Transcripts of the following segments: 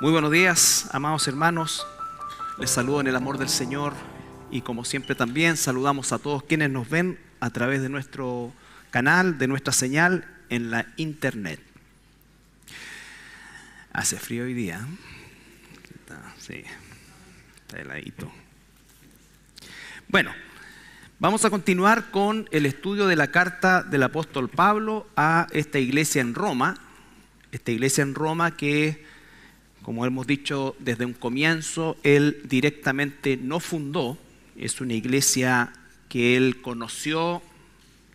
Muy buenos días, amados hermanos. Les saludo en el amor del Señor y como siempre también saludamos a todos quienes nos ven a través de nuestro canal, de nuestra señal en la internet. Hace frío hoy día. Sí, está heladito. Bueno, Vamos a continuar con el estudio de la carta del apóstol Pablo a esta iglesia en Roma esta iglesia en Roma que, como hemos dicho desde un comienzo, él directamente no fundó, es una iglesia que él conoció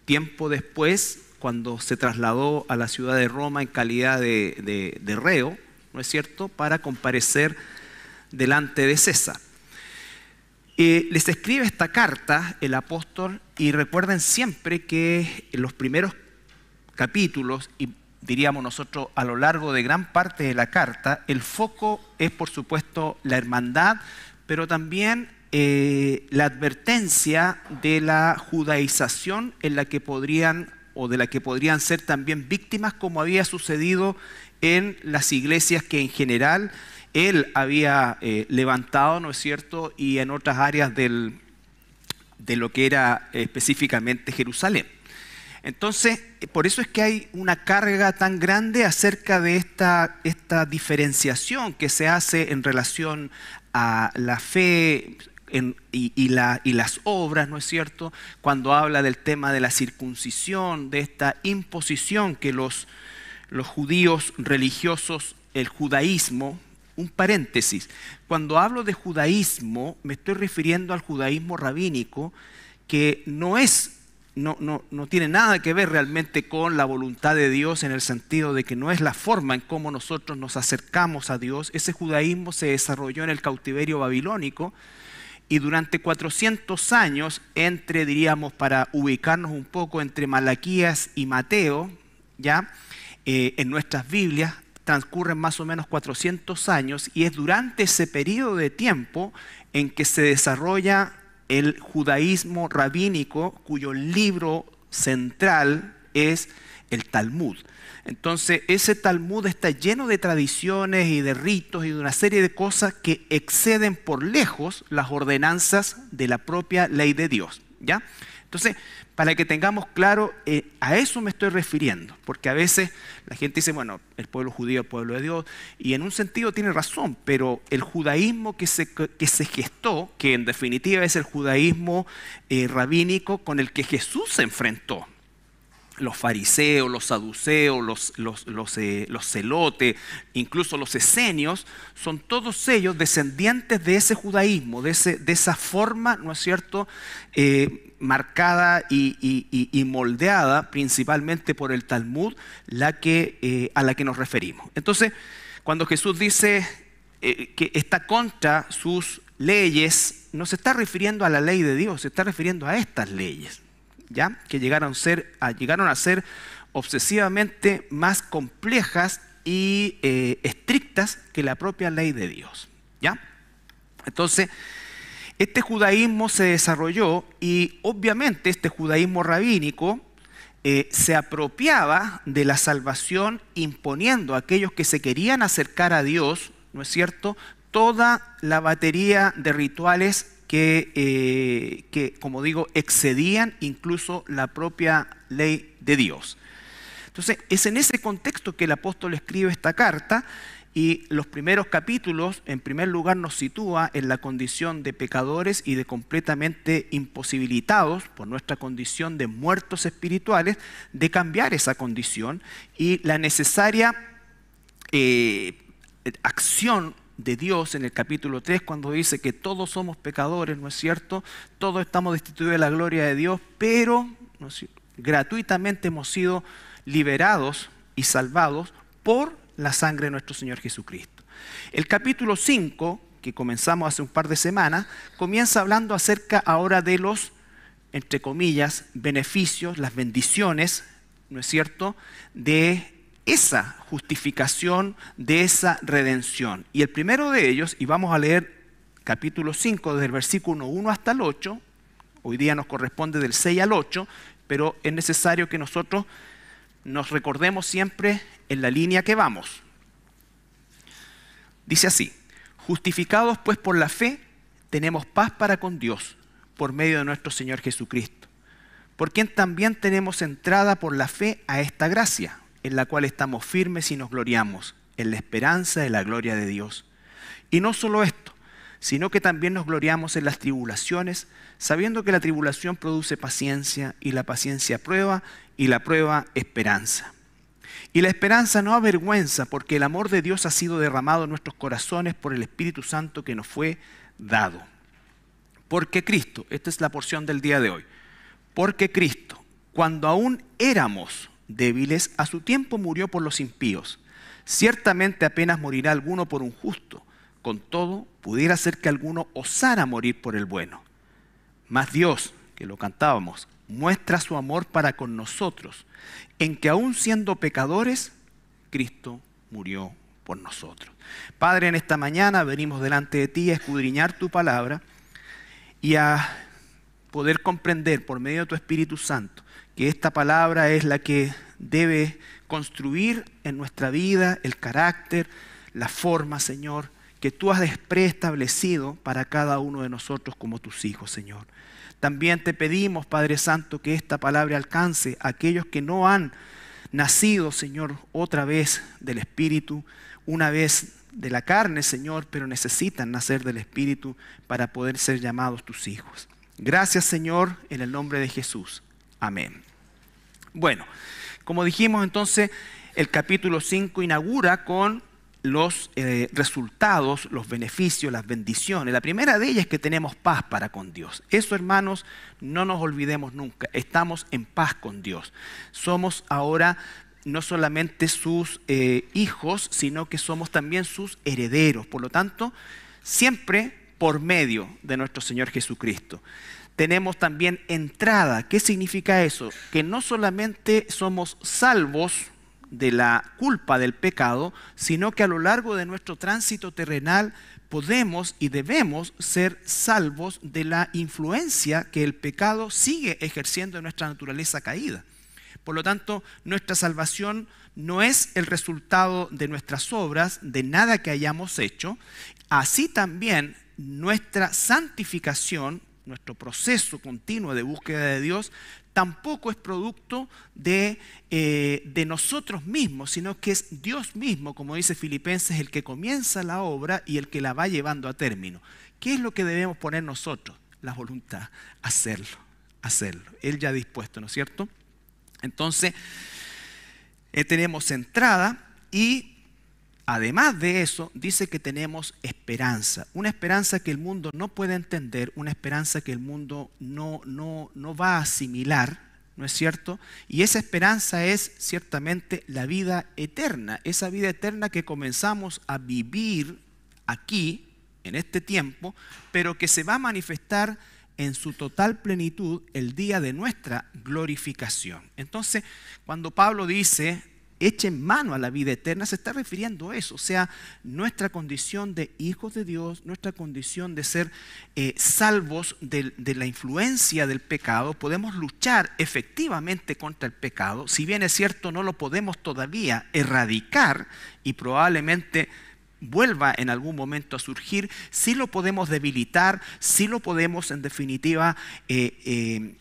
tiempo después cuando se trasladó a la ciudad de Roma en calidad de, reo, ¿no es cierto?, para comparecer delante de César. y eh, les escribe esta carta el apóstol y recuerden siempre que en los primeros capítulos diríamos nosotros, a lo largo de gran parte de la carta, el foco es por supuesto la hermandad, pero también eh, la advertencia de la judaización en la que podrían o de la que podrían ser también víctimas, como había sucedido en las iglesias que en general él había eh, levantado, ¿no es cierto?, y en otras áreas del, de lo que era eh, específicamente Jerusalén. Entonces, por eso es que hay una carga tan grande acerca de esta, esta diferenciación que se hace en relación a la fe y, las obras, ¿no es cierto? Cuando habla del tema de la circuncisión, de esta imposición que los, los judíos religiosos, el judaísmo, un paréntesis, cuando hablo de judaísmo me estoy refiriendo al judaísmo rabínico, que no es no, no, no tiene nada que ver realmente con la voluntad de Dios en el sentido de que no es la forma en cómo nosotros nos acercamos a Dios. Ese judaísmo se desarrolló en el cautiverio babilónico y durante 400 años, entre, diríamos, para ubicarnos un poco entre Malaquías y Mateo, ya eh, en nuestras Biblias transcurren más o menos 400 años y es durante ese periodo de tiempo en que se desarrolla el judaísmo rabínico cuyo libro central es el Talmud. Entonces, ese Talmud está lleno de tradiciones y de ritos y de una serie de cosas que exceden por lejos las ordenanzas de la propia ley de Dios, ¿ya? Entonces, para que tengamos claro, eh, a eso me estoy refiriendo, porque a veces la gente dice, bueno, el pueblo judío es el pueblo de Dios, y en un sentido tiene razón, pero el judaísmo que se, que se gestó, que en definitiva es el judaísmo eh, rabínico con el que Jesús se enfrentó, los fariseos, los saduceos, los, eh, los, celotes, incluso los esenios, son todos ellos descendientes de ese judaísmo, de, ese, de esa forma, ¿no es cierto?, eh, marcada y, moldeada principalmente por el Talmud, la que, eh, a la que nos referimos. Entonces, cuando Jesús dice que está contra sus leyes, no se está refiriendo a la ley de Dios, se está refiriendo a estas leyes. ¿ya? que llegaron, ser, a, llegaron a ser obsesivamente más complejas y eh, estrictas que la propia ley de Dios. ¿ya? Entonces, este judaísmo se desarrolló y obviamente este judaísmo rabínico eh, se apropiaba de la salvación imponiendo a aquellos que se querían acercar a Dios, ¿no es cierto?, toda la batería de rituales eh, que, como digo, excedían incluso la propia ley de Dios. Entonces, es en ese contexto que el apóstol escribe esta carta y los primeros capítulos, en primer lugar, nos sitúa en la condición de pecadores y de completamente imposibilitados por nuestra condición de muertos espirituales, de cambiar esa condición y la necesaria eh, acción de Dios en el capítulo 3 cuando dice que todos somos pecadores, ¿no es cierto? Todos estamos destituidos de la gloria de Dios, pero gratuitamente hemos sido liberados y salvados por la sangre de nuestro Señor Jesucristo. El capítulo 5, que comenzamos hace un par de semanas, comienza hablando acerca ahora de los, entre comillas, beneficios, las bendiciones, ¿no es cierto?, de esa justificación de esa redención. Y el primero de ellos, y vamos a leer capítulo 5 desde el versículo 1 hasta el 8, hoy día nos corresponde del 6 al 8, pero es necesario que nosotros nos recordemos siempre en la línea que vamos. Dice así, justificados pues por la fe, tenemos paz para con Dios por medio de nuestro Señor Jesucristo, por quien también tenemos entrada por la fe a esta gracia en la cual estamos firmes y nos gloriamos, en la esperanza de la gloria de Dios. Y no solo esto, sino que también nos gloriamos en las tribulaciones, sabiendo que la tribulación produce paciencia y la paciencia prueba y la prueba esperanza. Y la esperanza no avergüenza porque el amor de Dios ha sido derramado en nuestros corazones por el Espíritu Santo que nos fue dado. Porque Cristo, esta es la porción del día de hoy, porque Cristo, cuando aún éramos débiles, a su tiempo murió por los impíos. Ciertamente apenas morirá alguno por un justo. Con todo, pudiera ser que alguno osara morir por el bueno. Mas Dios, que lo cantábamos, muestra su amor para con nosotros, en que aún siendo pecadores, Cristo murió por nosotros. Padre, en esta mañana venimos delante de ti a escudriñar tu palabra y a poder comprender por medio de tu Espíritu Santo que esta palabra es la que debe construir en nuestra vida el carácter, la forma, Señor, que tú has preestablecido para cada uno de nosotros como tus hijos, Señor. También te pedimos, Padre Santo, que esta palabra alcance a aquellos que no han nacido, Señor, otra vez del Espíritu, una vez de la carne, Señor, pero necesitan nacer del Espíritu para poder ser llamados tus hijos. Gracias, Señor, en el nombre de Jesús. Amén. Bueno, como dijimos entonces, el capítulo 5 inaugura con los eh, resultados, los beneficios, las bendiciones. La primera de ellas es que tenemos paz para con Dios. Eso, hermanos, no nos olvidemos nunca. Estamos en paz con Dios. Somos ahora no solamente sus eh, hijos, sino que somos también sus herederos. Por lo tanto, siempre por medio de nuestro Señor Jesucristo tenemos también entrada. ¿Qué significa eso? Que no solamente somos salvos de la culpa del pecado, sino que a lo largo de nuestro tránsito terrenal podemos y debemos ser salvos de la influencia que el pecado sigue ejerciendo en nuestra naturaleza caída. Por lo tanto, nuestra salvación no es el resultado de nuestras obras, de nada que hayamos hecho. Así también nuestra santificación nuestro proceso continuo de búsqueda de Dios, tampoco es producto de, eh, de, nosotros mismos, sino que es Dios mismo, como dice Filipenses, el que comienza la obra y el que la va llevando a término. ¿Qué es lo que debemos poner nosotros? La voluntad, hacerlo, hacerlo. Él ya dispuesto, ¿no es cierto? Entonces, eh, tenemos entrada y Además de eso, dice que tenemos esperanza, una esperanza que el mundo no puede entender, una esperanza que el mundo no, no, no va a asimilar, ¿no es cierto? Y esa esperanza es ciertamente la vida eterna, esa vida eterna que comenzamos a vivir aquí, en este tiempo, pero que se va a manifestar en su total plenitud el día de nuestra glorificación. Entonces, cuando Pablo dice echen mano a la vida eterna, se está refiriendo a eso, o sea, nuestra condición de hijos de Dios, nuestra condición de ser eh, salvos de, la influencia del pecado, podemos luchar efectivamente contra el pecado, si bien es cierto no lo podemos todavía erradicar y probablemente vuelva en algún momento a surgir, si lo podemos debilitar, si lo podemos en definitiva... Eh, eh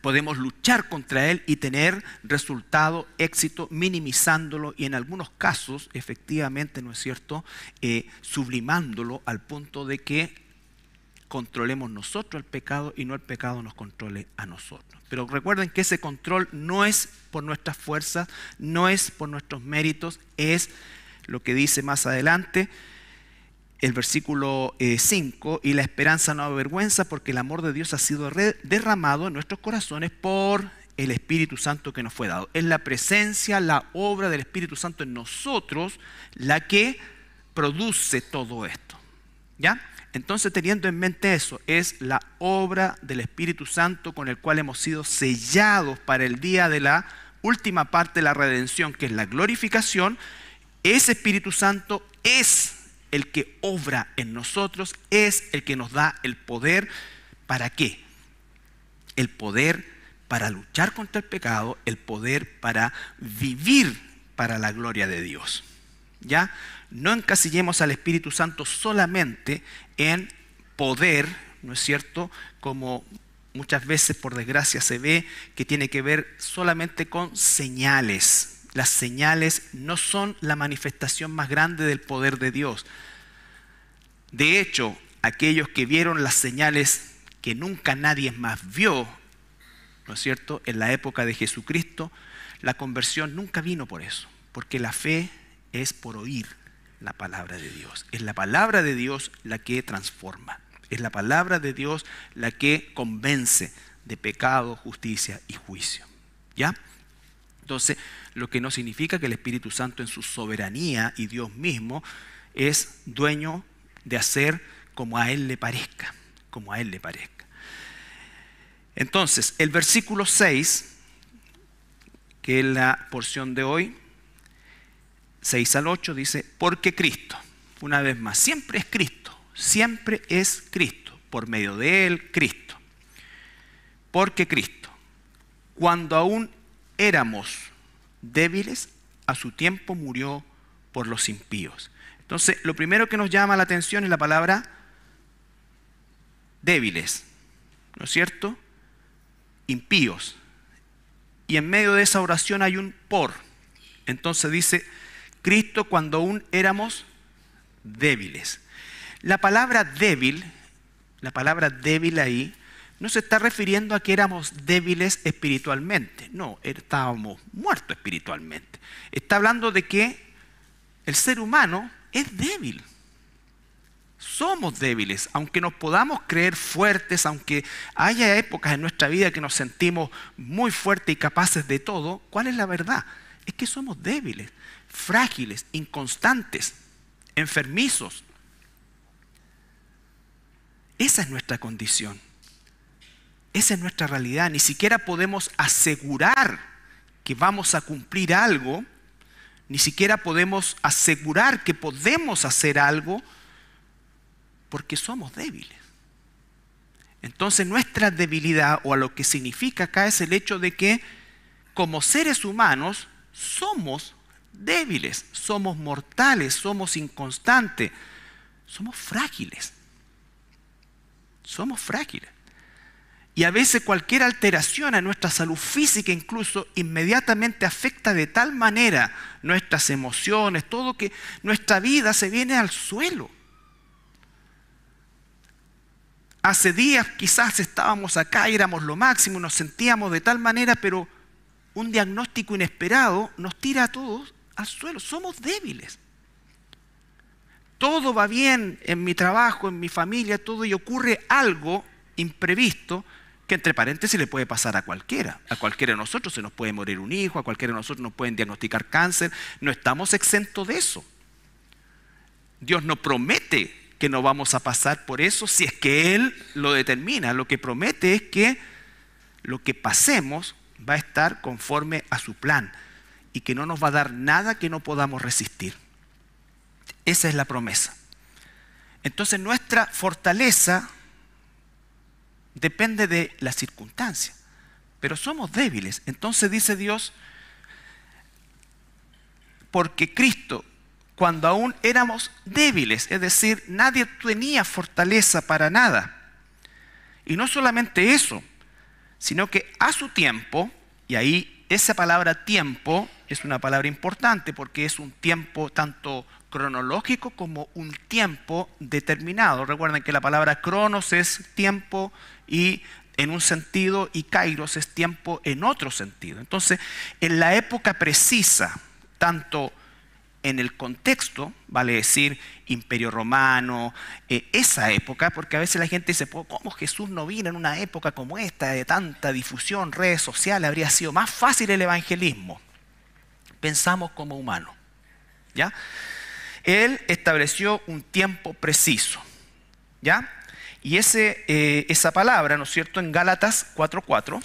podemos luchar contra él y tener resultado, éxito, minimizándolo y en algunos casos, efectivamente, ¿no es cierto?, eh, sublimándolo al punto de que controlemos nosotros el pecado y no el pecado nos controle a nosotros. Pero recuerden que ese control no es por nuestras fuerzas, no es por nuestros méritos, es lo que dice más adelante, el versículo 5, eh, y la esperanza no avergüenza porque el amor de Dios ha sido derramado en nuestros corazones por el Espíritu Santo que nos fue dado. Es la presencia, la obra del Espíritu Santo en nosotros la que produce todo esto. ¿Ya? Entonces, teniendo en mente eso, es la obra del Espíritu Santo con el cual hemos sido sellados para el día de la última parte de la redención, que es la glorificación. Ese Espíritu Santo es el que obra en nosotros es el que nos da el poder. ¿Para qué? El poder para luchar contra el pecado, el poder para vivir para la gloria de Dios. ¿Ya? No encasillemos al Espíritu Santo solamente en poder, ¿no es cierto? Como muchas veces, por desgracia, se ve que tiene que ver solamente con señales, las señales no son la manifestación más grande del poder de Dios. De hecho, aquellos que vieron las señales que nunca nadie más vio, ¿no es cierto?, en la época de Jesucristo, la conversión nunca vino por eso, porque la fe es por oír la palabra de Dios. Es la palabra de Dios la que transforma. Es la palabra de Dios la que convence de pecado, justicia y juicio. ¿Ya? Entonces, lo que no significa que el Espíritu Santo en su soberanía y Dios mismo es dueño de hacer como a Él le parezca, como a Él le parezca. Entonces, el versículo 6, que es la porción de hoy, 6 al 8, dice, porque Cristo, una vez más, siempre es Cristo, siempre es Cristo, por medio de Él, Cristo. Porque Cristo, cuando aún éramos débiles, a su tiempo murió por los impíos. Entonces, lo primero que nos llama la atención es la palabra débiles, ¿no es cierto? Impíos. Y en medio de esa oración hay un por. Entonces dice, Cristo cuando aún éramos débiles. La palabra débil, la palabra débil ahí, no se está refiriendo a que éramos débiles espiritualmente, no, estábamos muertos espiritualmente. Está hablando de que el ser humano es débil. Somos débiles, aunque nos podamos creer fuertes, aunque haya épocas en nuestra vida que nos sentimos muy fuertes y capaces de todo, ¿cuál es la verdad? Es que somos débiles, frágiles, inconstantes, enfermizos. Esa es nuestra condición. Esa es nuestra realidad. Ni siquiera podemos asegurar que vamos a cumplir algo, ni siquiera podemos asegurar que podemos hacer algo porque somos débiles. Entonces nuestra debilidad o a lo que significa acá es el hecho de que como seres humanos somos débiles, somos mortales, somos inconstantes, somos frágiles. Somos frágiles. Y a veces cualquier alteración a nuestra salud física incluso inmediatamente afecta de tal manera nuestras emociones, todo que nuestra vida se viene al suelo. Hace días quizás estábamos acá, éramos lo máximo, nos sentíamos de tal manera, pero un diagnóstico inesperado nos tira a todos al suelo. Somos débiles. Todo va bien en mi trabajo, en mi familia, todo y ocurre algo imprevisto que entre paréntesis le puede pasar a cualquiera. A cualquiera de nosotros se nos puede morir un hijo, a cualquiera de nosotros nos pueden diagnosticar cáncer. No estamos exentos de eso. Dios no promete que no vamos a pasar por eso si es que Él lo determina. Lo que promete es que lo que pasemos va a estar conforme a su plan y que no nos va a dar nada que no podamos resistir. Esa es la promesa. Entonces nuestra fortaleza depende de la circunstancia, pero somos débiles. Entonces dice Dios, porque Cristo, cuando aún éramos débiles, es decir, nadie tenía fortaleza para nada. Y no solamente eso, sino que a su tiempo, y ahí esa palabra tiempo es una palabra importante porque es un tiempo tanto cronológico como un tiempo determinado. Recuerden que la palabra cronos es tiempo y en un sentido y kairos es tiempo en otro sentido. Entonces, en la época precisa, tanto en el contexto, vale decir, imperio romano, eh, esa época, porque a veces la gente dice, pues, ¿cómo Jesús no vino en una época como esta, de tanta difusión, redes sociales? Habría sido más fácil el evangelismo. Pensamos como humanos. ¿Ya? él estableció un tiempo preciso. ¿Ya? Y ese, eh, esa palabra, ¿no es cierto?, en Gálatas 4.4.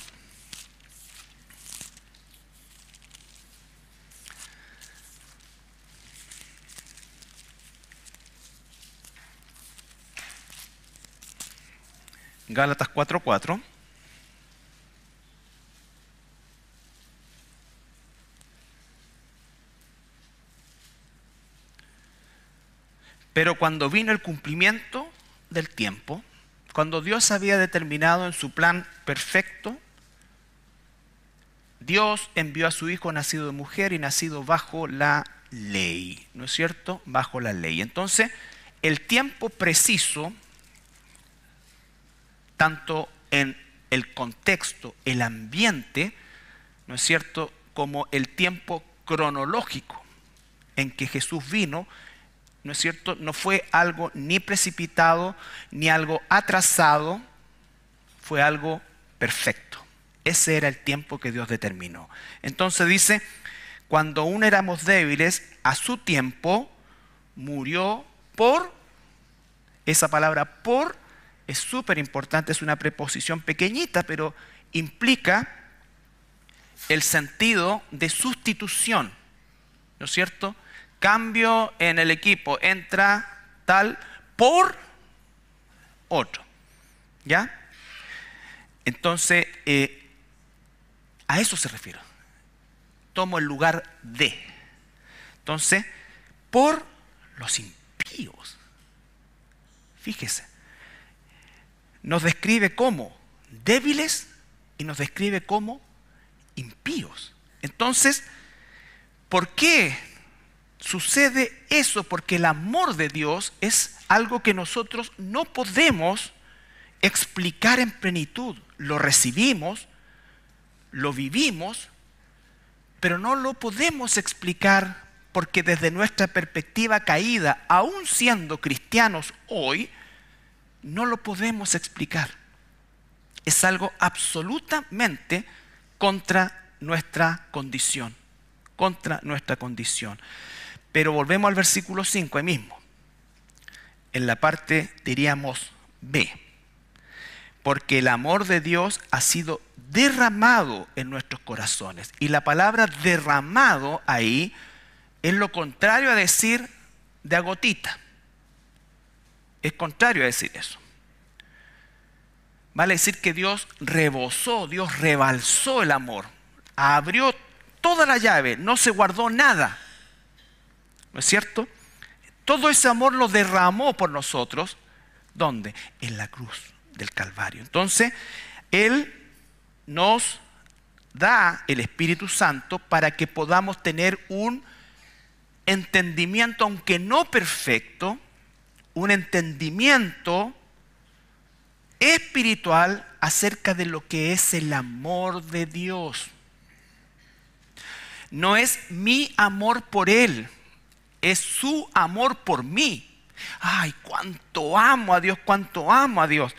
Gálatas 4.4 Pero cuando vino el cumplimiento del tiempo, cuando Dios había determinado en su plan perfecto, Dios envió a su hijo nacido de mujer y nacido bajo la ley, ¿no es cierto? Bajo la ley. Entonces, el tiempo preciso, tanto en el contexto, el ambiente, ¿no es cierto?, como el tiempo cronológico en que Jesús vino, ¿no es cierto? No fue algo ni precipitado, ni algo atrasado, fue algo perfecto. Ese era el tiempo que Dios determinó. Entonces dice, cuando aún éramos débiles, a su tiempo murió por, esa palabra por es súper importante, es una preposición pequeñita, pero implica el sentido de sustitución, ¿no es cierto? Cambio en el equipo. Entra tal por otro. ¿Ya? Entonces, eh, a eso se refiere. Tomo el lugar de. Entonces, por los impíos. Fíjese. Nos describe como débiles y nos describe como impíos. Entonces, ¿por qué Sucede eso porque el amor de Dios es algo que nosotros no podemos explicar en plenitud. Lo recibimos, lo vivimos, pero no lo podemos explicar porque desde nuestra perspectiva caída, aún siendo cristianos hoy, no lo podemos explicar. Es algo absolutamente contra nuestra condición, contra nuestra condición. Pero volvemos al versículo 5 ahí mismo, en la parte, diríamos, B. Porque el amor de Dios ha sido derramado en nuestros corazones. Y la palabra derramado ahí es lo contrario a decir de agotita. Es contrario a decir eso. Vale decir que Dios rebosó, Dios rebalsó el amor, abrió toda la llave, no se guardó nada. ¿No es cierto? Todo ese amor lo derramó por nosotros. ¿Dónde? En la cruz del Calvario. Entonces, Él nos da el Espíritu Santo para que podamos tener un entendimiento, aunque no perfecto, un entendimiento espiritual acerca de lo que es el amor de Dios. No es mi amor por Él, es su amor por mí. Ay, cuánto amo a Dios, cuánto amo a Dios.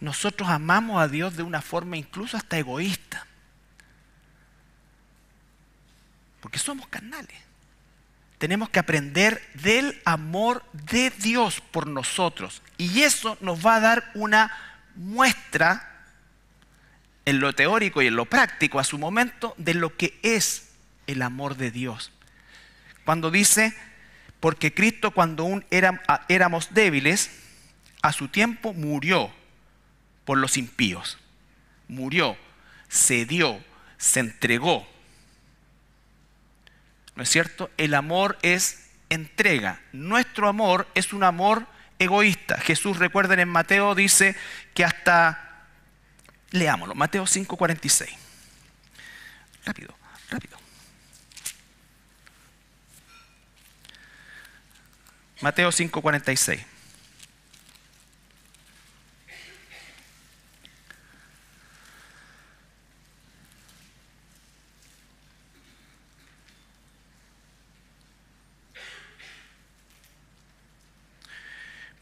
Nosotros amamos a Dios de una forma incluso hasta egoísta. Porque somos canales. Tenemos que aprender del amor de Dios por nosotros. Y eso nos va a dar una muestra en lo teórico y en lo práctico a su momento de lo que es el amor de Dios. Cuando dice, porque Cristo cuando aún éramos débiles, a su tiempo murió por los impíos. Murió, se dio, se entregó. ¿No es cierto? El amor es entrega. Nuestro amor es un amor egoísta. Jesús, recuerden en Mateo, dice que hasta, leámoslo, Mateo 5:46. Rápido, rápido. Mateo 5:46.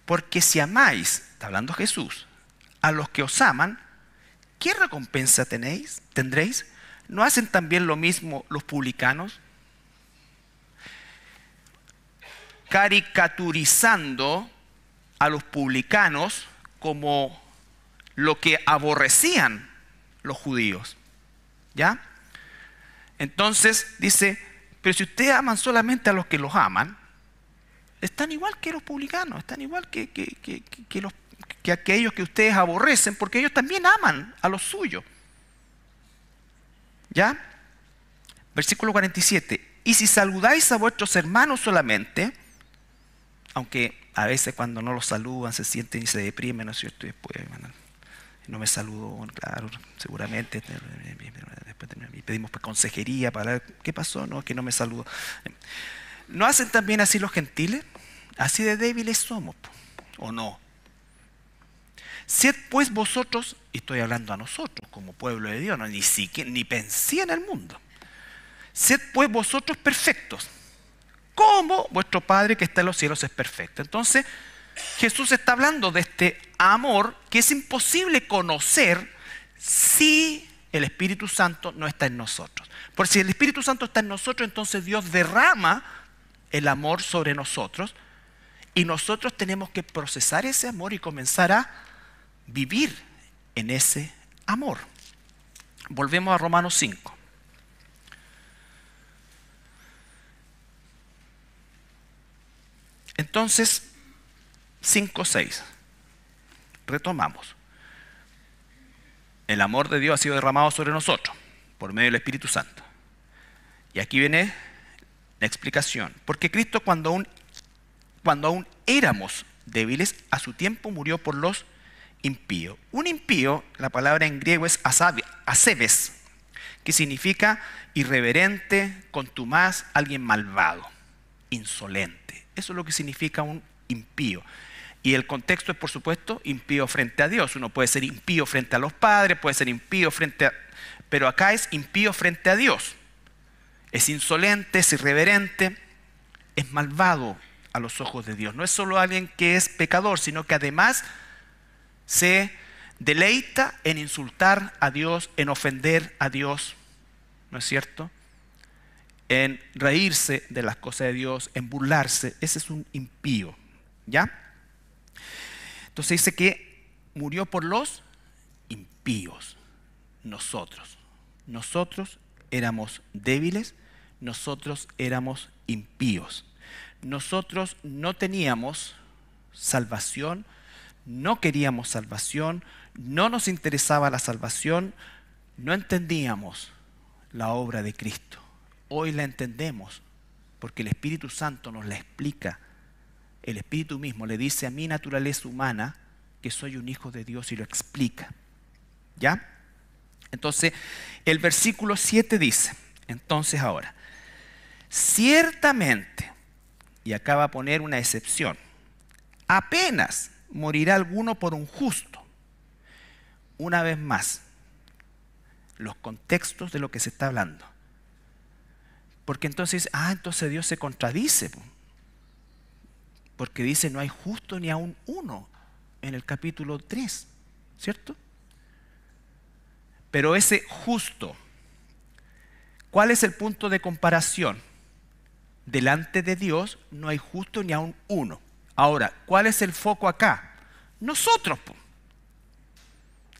Porque si amáis, está hablando Jesús, a los que os aman, ¿qué recompensa tenéis? ¿Tendréis? ¿No hacen también lo mismo los publicanos? caricaturizando a los publicanos como lo que aborrecían los judíos. ¿Ya? Entonces dice, pero si ustedes aman solamente a los que los aman, están igual que los publicanos, están igual que, que, aquellos que ustedes aborrecen, porque ellos también aman a los suyos. ¿Ya? Versículo 47. Y si saludáis a vuestros hermanos solamente, aunque a veces cuando no los saludan se sienten y se deprimen, ¿no es cierto? Y después, no me saludó, claro, seguramente. Eh, después pedimos pues consejería para ver qué pasó, no, que no me saludó. ¿No hacen también así los gentiles? Así de débiles somos, ¿o no? Sed pues vosotros, y estoy hablando a nosotros como pueblo de Dios, ni, siquiera, ni pensé en el mundo. Sed pues vosotros perfectos, como vuestro Padre que está en los cielos es perfecto. Entonces, Jesús está hablando de este amor que es imposible conocer si el Espíritu Santo no está en nosotros. Porque si el Espíritu Santo está en nosotros, entonces Dios derrama el amor sobre nosotros y nosotros tenemos que procesar ese amor y comenzar a vivir en ese amor. Volvemos a Romanos 5. Entonces, 5, 6. Retomamos. El amor de Dios ha sido derramado sobre nosotros por medio del Espíritu Santo. Y aquí viene la explicación. Porque Cristo cuando aún, cuando aún éramos débiles, a su tiempo murió por los impíos. Un impío, la palabra en griego es asebes, que significa irreverente, contumaz, alguien malvado, insolente, eso es lo que significa un impío. Y el contexto es, por supuesto, impío frente a Dios. Uno puede ser impío frente a los padres, puede ser impío frente a... Pero acá es impío frente a Dios. Es insolente, es irreverente, es malvado a los ojos de Dios. No es solo alguien que es pecador, sino que además se deleita en insultar a Dios, en ofender a Dios. ¿No es cierto? en reírse de las cosas de Dios, en burlarse. Ese es un impío. ¿Ya? Entonces dice que murió por los impíos, nosotros. Nosotros éramos débiles, nosotros éramos impíos. Nosotros no teníamos salvación, no queríamos salvación, no nos interesaba la salvación, no entendíamos la obra de Cristo hoy la entendemos, porque el Espíritu Santo nos la explica. El Espíritu mismo le dice a mi naturaleza humana que soy un hijo de Dios y lo explica. ¿Ya? Entonces, el versículo 7 dice, entonces ahora, ciertamente, y acá va a poner una excepción, apenas morirá alguno por un justo. Una vez más, los contextos de lo que se está hablando. Porque entonces, ah, entonces Dios se contradice. Porque dice, no hay justo ni aún uno en el capítulo 3, ¿cierto? Pero ese justo, ¿cuál es el punto de comparación? Delante de Dios no hay justo ni aún uno. Ahora, ¿cuál es el foco acá? Nosotros.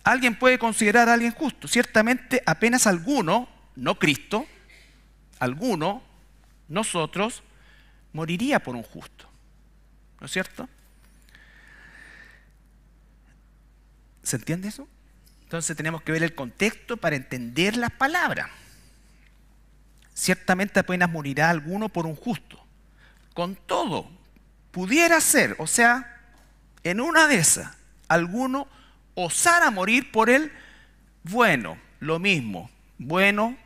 Alguien puede considerar a alguien justo. Ciertamente apenas alguno, no Cristo, alguno, nosotros, moriría por un justo. ¿No es cierto? ¿Se entiende eso? Entonces tenemos que ver el contexto para entender las palabras. Ciertamente apenas morirá alguno por un justo. Con todo, pudiera ser, o sea, en una de esas, alguno osara morir por el bueno, lo mismo, bueno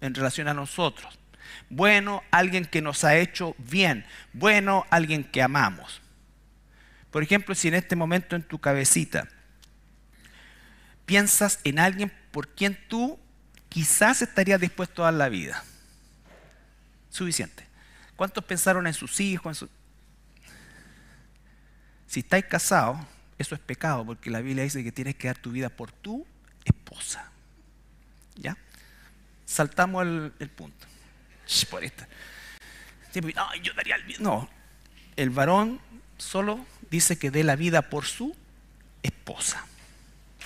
en relación a nosotros. Bueno, alguien que nos ha hecho bien. Bueno, alguien que amamos. Por ejemplo, si en este momento en tu cabecita piensas en alguien por quien tú quizás estarías dispuesto a dar la vida. Suficiente. ¿Cuántos pensaron en sus hijos? Si estáis casados, eso es pecado, porque la Biblia dice que tienes que dar tu vida por tu esposa. ¿Ya? saltamos el, punto. por esta. No, yo daría el... No, el varón solo dice que dé la vida por su esposa,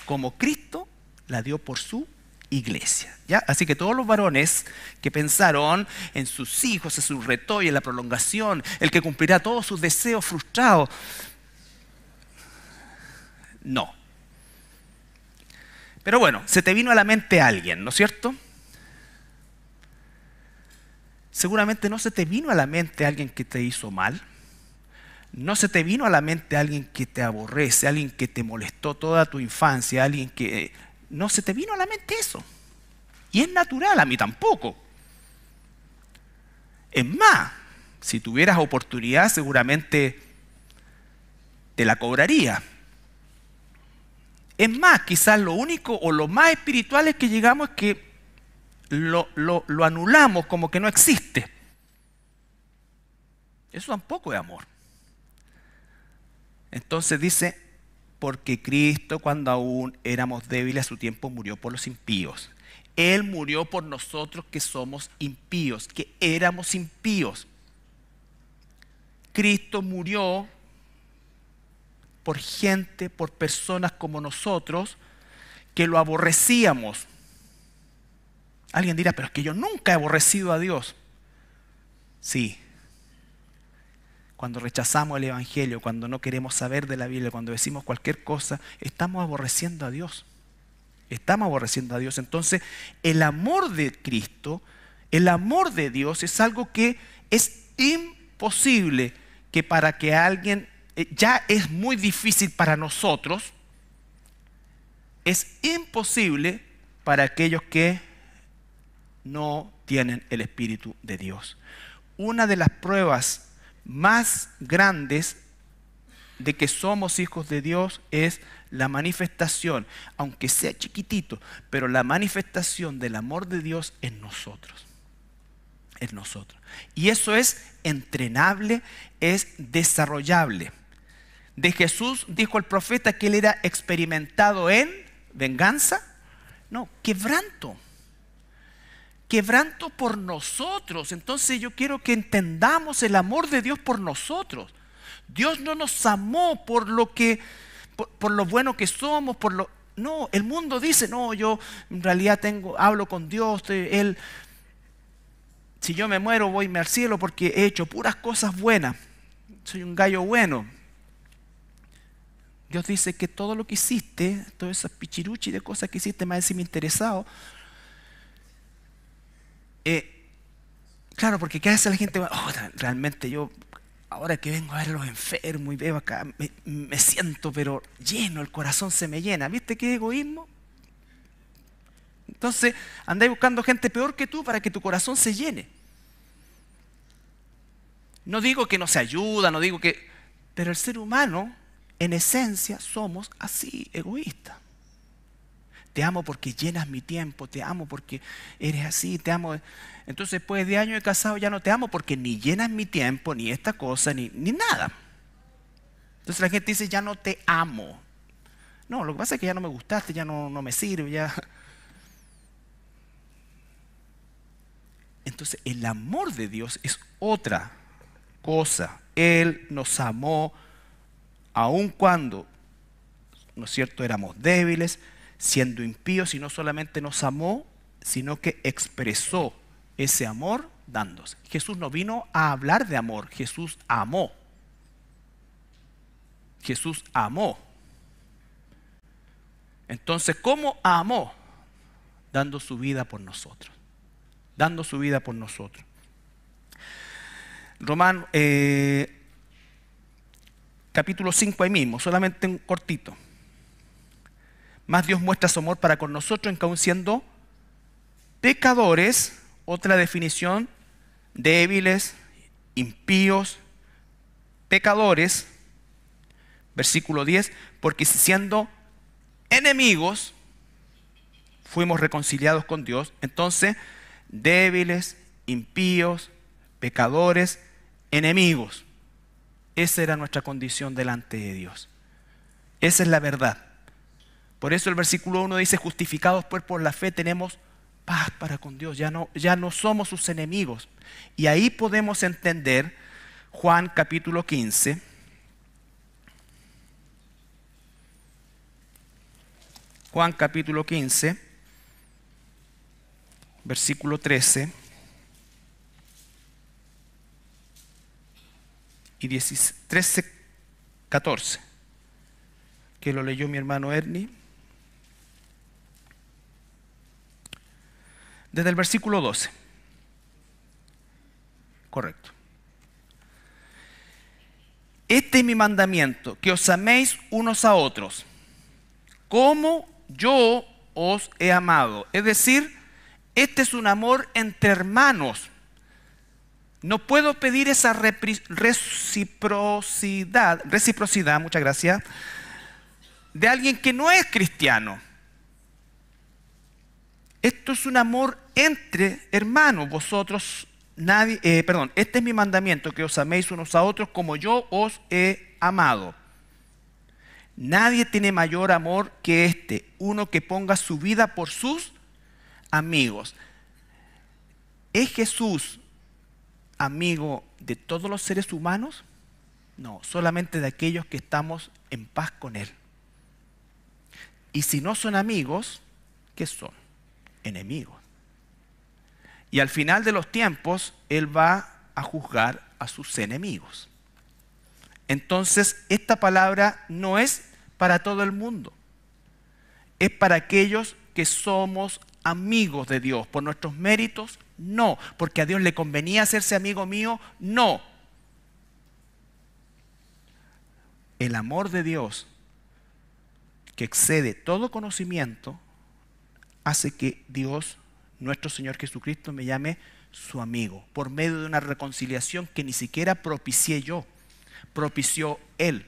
como Cristo la dio por su iglesia. ¿ya? Así que todos los varones que pensaron en sus hijos, en su reto y en la prolongación, el que cumplirá todos sus deseos frustrados, no. Pero bueno, se te vino a la mente alguien, ¿no es cierto? Seguramente no se te vino a la mente alguien que te hizo mal. No se te vino a la mente alguien que te aborrece, alguien que te molestó toda tu infancia, alguien que... Eh, no se te vino a la mente eso. Y es natural, a mí tampoco. Es más, si tuvieras oportunidad seguramente te la cobraría. Es más, quizás lo único o lo más espiritual es que llegamos a que lo, anulamos como que no existe. Eso tampoco es amor. Entonces dice, porque Cristo cuando aún éramos débiles a su tiempo murió por los impíos. Él murió por nosotros que somos impíos, que éramos impíos. Cristo murió por gente, por personas como nosotros, que lo aborrecíamos. Alguien dirá, pero es que yo nunca he aborrecido a Dios. Sí. Cuando rechazamos el Evangelio, cuando no queremos saber de la Biblia, cuando decimos cualquier cosa, estamos aborreciendo a Dios. Estamos aborreciendo a Dios. Entonces, el amor de Cristo, el amor de Dios es algo que es imposible que para que alguien, eh, ya es muy difícil para nosotros, es imposible para aquellos que no tienen el Espíritu de Dios. Una de las pruebas más grandes de que somos hijos de Dios es la manifestación, aunque sea chiquitito, pero la manifestación del amor de Dios en nosotros. En nosotros. Y eso es entrenable, es desarrollable. De Jesús dijo el profeta que él era experimentado en venganza, no, quebranto quebranto por nosotros. Entonces yo quiero que entendamos el amor de Dios por nosotros. Dios no nos amó por lo que, por, lo bueno que somos, por lo. No, el mundo dice, no, yo en realidad tengo, hablo con Dios, Él. Si yo me muero, voy al cielo porque he hecho puras cosas buenas. Soy un gallo bueno. Dios dice que todo lo que hiciste, todas esas pichiruchi de cosas que hiciste, más ha interesado, eh, claro, porque ¿qué hace la gente? Oh, realmente yo, ahora que vengo a ver a los enfermos y veo acá, me, siento pero lleno, el corazón se me llena. ¿Viste qué egoísmo? Entonces andáis buscando gente peor que tú para que tu corazón se llene. No digo que no se ayuda, no digo que... Pero el ser humano, en esencia, somos así, egoístas. Te amo porque llenas mi tiempo, te amo porque eres así, te amo. Entonces después pues, de años de casado ya no te amo porque ni llenas mi tiempo, ni esta cosa, ni, ni nada. Entonces la gente dice, ya no te amo. No, lo que pasa es que ya no me gustaste, ya no, no me sirve, ya... Entonces el amor de Dios es otra cosa. Él nos amó aun cuando, ¿no es cierto?, éramos débiles, siendo impíos y no solamente nos amó, sino que expresó ese amor dándose. Jesús no vino a hablar de amor, Jesús amó. Jesús amó. Entonces, ¿cómo amó? Dando su vida por nosotros. Dando su vida por nosotros. Román, eh, capítulo 5 ahí mismo, solamente un cortito más Dios muestra su amor para con nosotros en que aún siendo pecadores, otra definición, débiles, impíos, pecadores, versículo 10, porque siendo enemigos fuimos reconciliados con Dios, entonces débiles, impíos, pecadores, enemigos. Esa era nuestra condición delante de Dios. Esa es la verdad. Por eso el versículo 1 dice, justificados pues, por la fe tenemos paz para con Dios, ya no, ya no somos sus enemigos. Y ahí podemos entender Juan capítulo 15. Juan capítulo 15, versículo 13 y 13, 14, que lo leyó mi hermano Ernie. Desde el versículo 12. Correcto. Este es mi mandamiento, que os améis unos a otros, como yo os he amado. Es decir, este es un amor entre hermanos. No puedo pedir esa reciprocidad, reciprocidad, muchas gracias, de alguien que no es cristiano. Esto es un amor entre hermanos, vosotros, nadie, eh, perdón, este es mi mandamiento, que os améis unos a otros como yo os he amado. Nadie tiene mayor amor que este, uno que ponga su vida por sus amigos. ¿Es Jesús amigo de todos los seres humanos? No, solamente de aquellos que estamos en paz con Él. Y si no son amigos, ¿qué son? Enemigos. Y al final de los tiempos, Él va a juzgar a sus enemigos. Entonces, esta palabra no es para todo el mundo. Es para aquellos que somos amigos de Dios. Por nuestros méritos, no. Porque a Dios le convenía hacerse amigo mío, no. El amor de Dios, que excede todo conocimiento, hace que Dios nuestro Señor Jesucristo me llame su amigo, por medio de una reconciliación que ni siquiera propicié yo, propició Él.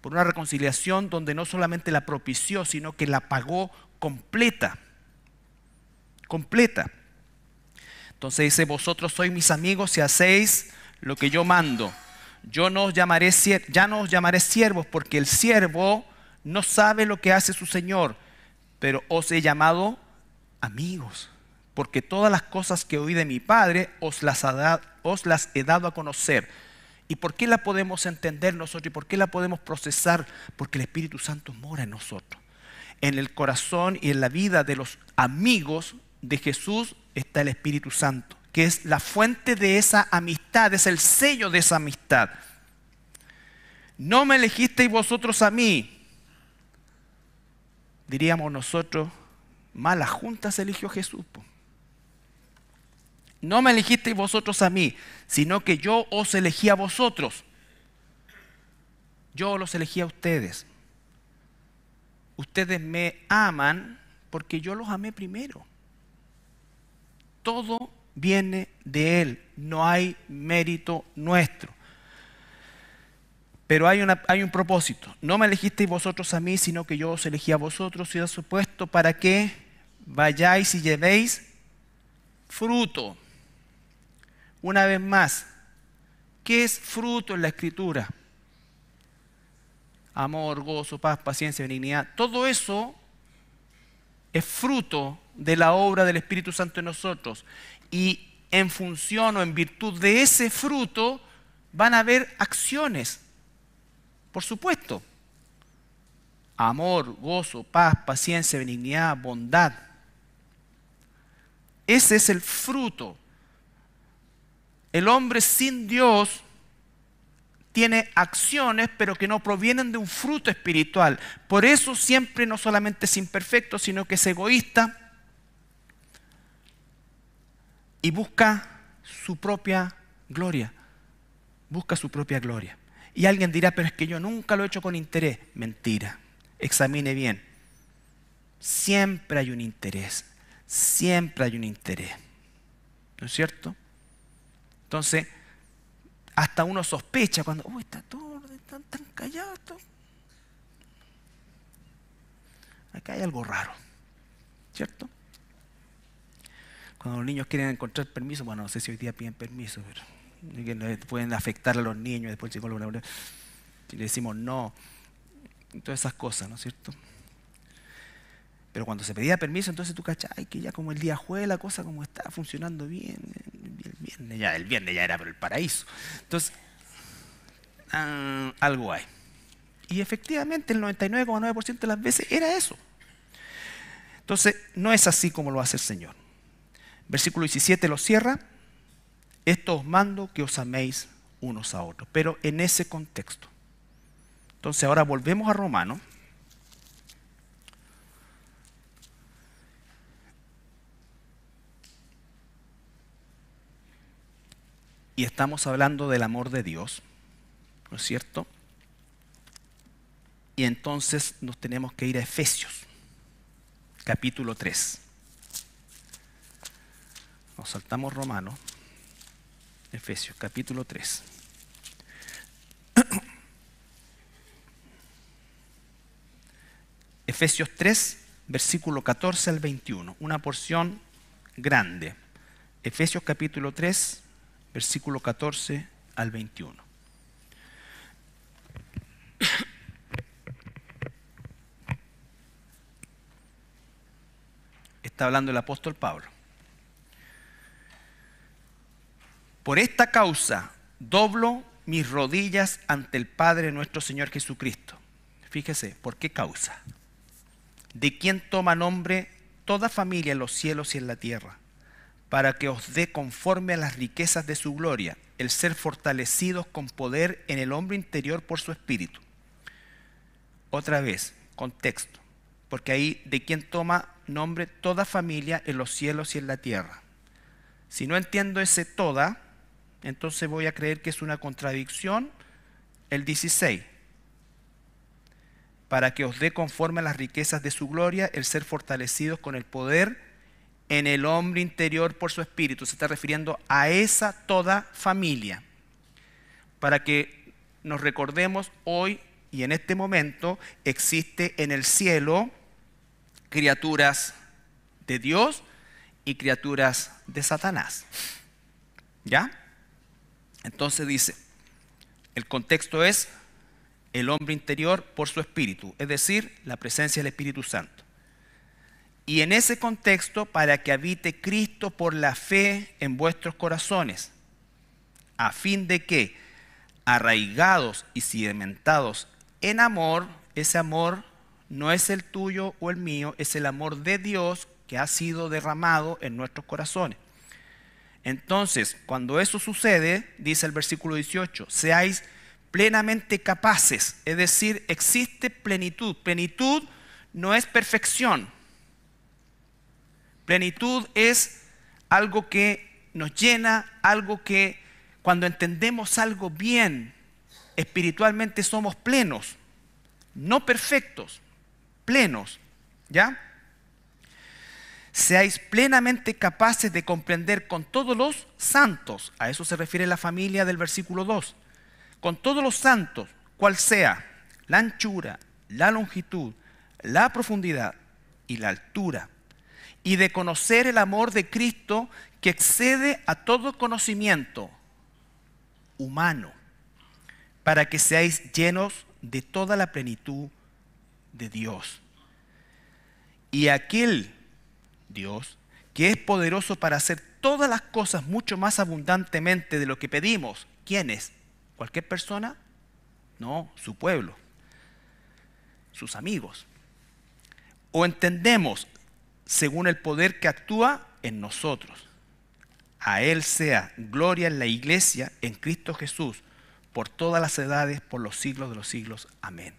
Por una reconciliación donde no solamente la propició, sino que la pagó completa. Completa. Entonces dice, vosotros sois mis amigos si hacéis lo que yo mando. Yo no os llamaré, ya no os llamaré siervos porque el siervo no sabe lo que hace su Señor, pero os he llamado amigos porque todas las cosas que oí de mi Padre os las, he dado a conocer. ¿Y por qué la podemos entender nosotros y por qué la podemos procesar? Porque el Espíritu Santo mora en nosotros. En el corazón y en la vida de los amigos de Jesús está el Espíritu Santo, que es la fuente de esa amistad, es el sello de esa amistad. No me elegisteis vosotros a mí, diríamos nosotros, malas juntas eligió Jesús. No me elegisteis vosotros a mí, sino que yo os elegí a vosotros. Yo los elegí a ustedes. Ustedes me aman porque yo los amé primero. Todo viene de Él, no hay mérito nuestro. Pero hay, una, hay, un propósito. No me elegisteis vosotros a mí, sino que yo os elegí a vosotros y os supuesto para que vayáis y llevéis fruto una vez más, ¿qué es fruto en la escritura? Amor, gozo, paz, paciencia, benignidad. Todo eso es fruto de la obra del Espíritu Santo en nosotros. Y en función o en virtud de ese fruto van a haber acciones. Por supuesto. Amor, gozo, paz, paciencia, benignidad, bondad. Ese es el fruto. El hombre sin Dios tiene acciones, pero que no provienen de un fruto espiritual. Por eso siempre no solamente es imperfecto, sino que es egoísta y busca su propia gloria. Busca su propia gloria. Y alguien dirá, pero es que yo nunca lo he hecho con interés. Mentira. Examine bien. Siempre hay un interés. Siempre hay un interés. ¿No es cierto? Entonces, hasta uno sospecha cuando, uy, está todo, están tan callados. Acá hay algo raro, ¿cierto? Cuando los niños quieren encontrar permiso, bueno, no sé si hoy día piden permiso, pero pueden afectar a los niños, después el le decimos no, todas esas cosas, ¿no es cierto? Pero cuando se pedía permiso, entonces tú ay, que ya como el día jueves la cosa como está funcionando bien. El viernes ya, el viernes ya era el paraíso. Entonces, ah, algo hay. Y efectivamente el 99,9% de las veces era eso. Entonces, no es así como lo hace el Señor. Versículo 17 lo cierra. Esto os mando que os améis unos a otros, pero en ese contexto. Entonces ahora volvemos a Romanos y estamos hablando del amor de Dios, ¿no es cierto? Y entonces nos tenemos que ir a Efesios, capítulo 3. Nos saltamos Romano, Efesios, capítulo 3. Efesios 3, versículo 14 al 21, una porción grande. Efesios capítulo 3, versículo 14 al 21. Está hablando el apóstol Pablo. Por esta causa doblo mis rodillas ante el Padre nuestro Señor Jesucristo. Fíjese, ¿por qué causa? De quien toma nombre toda familia en los cielos y en la tierra para que os dé conforme a las riquezas de su gloria, el ser fortalecidos con poder en el hombre interior por su espíritu. Otra vez, contexto, porque ahí de quien toma nombre toda familia en los cielos y en la tierra. Si no entiendo ese toda, entonces voy a creer que es una contradicción. El 16, para que os dé conforme a las riquezas de su gloria el ser fortalecidos con el poder en el hombre interior por su espíritu. Se está refiriendo a esa toda familia. Para que nos recordemos hoy y en este momento existe en el cielo criaturas de Dios y criaturas de Satanás. ¿Ya? Entonces dice, el contexto es el hombre interior por su espíritu, es decir, la presencia del Espíritu Santo y en ese contexto para que habite Cristo por la fe en vuestros corazones, a fin de que, arraigados y cimentados en amor, ese amor no es el tuyo o el mío, es el amor de Dios que ha sido derramado en nuestros corazones. Entonces, cuando eso sucede, dice el versículo 18, seáis plenamente capaces, es decir, existe plenitud. Plenitud no es perfección, Plenitud es algo que nos llena, algo que cuando entendemos algo bien, espiritualmente somos plenos, no perfectos, plenos, ¿ya? Seáis plenamente capaces de comprender con todos los santos, a eso se refiere la familia del versículo 2, con todos los santos, cual sea la anchura, la longitud, la profundidad y la altura y de conocer el amor de Cristo que excede a todo conocimiento humano, para que seáis llenos de toda la plenitud de Dios. Y aquel Dios que es poderoso para hacer todas las cosas mucho más abundantemente de lo que pedimos. ¿Quién es? ¿Cualquier persona? No, su pueblo, sus amigos. O entendemos según el poder que actúa en nosotros. A Él sea gloria en la iglesia, en Cristo Jesús, por todas las edades, por los siglos de los siglos. Amén.